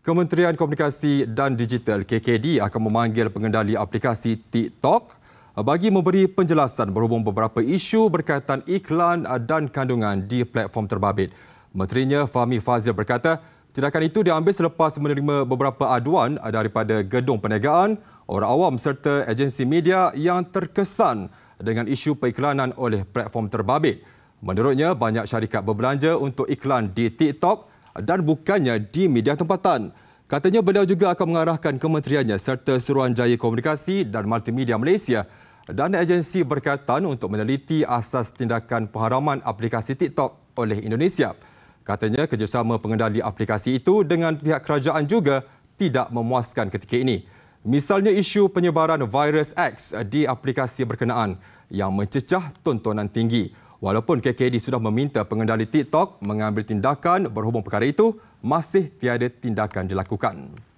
Kementerian Komunikasi dan Digital KKD akan memanggil pengendali aplikasi TikTok bagi memberi penjelasan berhubung beberapa isu berkaitan iklan dan kandungan di platform terbabit. Menterinya Fahmi Fazil berkata, tindakan itu diambil selepas menerima beberapa aduan daripada gedung perniagaan, orang awam serta agensi media yang terkesan dengan isu periklanan oleh platform terbabit. Menurutnya, banyak syarikat berbelanja untuk iklan di TikTok dan bukannya di media tempatan. Katanya beliau juga akan mengarahkan kementeriannya serta Suruhanjaya Komunikasi dan Multimedia Malaysia dan agensi berkaitan untuk meneliti asas tindakan pengharaman aplikasi TikTok oleh Indonesia. Katanya kerjasama pengendali aplikasi itu dengan pihak kerajaan juga tidak memuaskan ketika ini. Misalnya isu penyebaran virus X di aplikasi berkenaan yang mencecah tontonan tinggi. Walaupun KKD sudah meminta pengendali TikTok mengambil tindakan berhubung perkara itu, masih tiada tindakan dilakukan.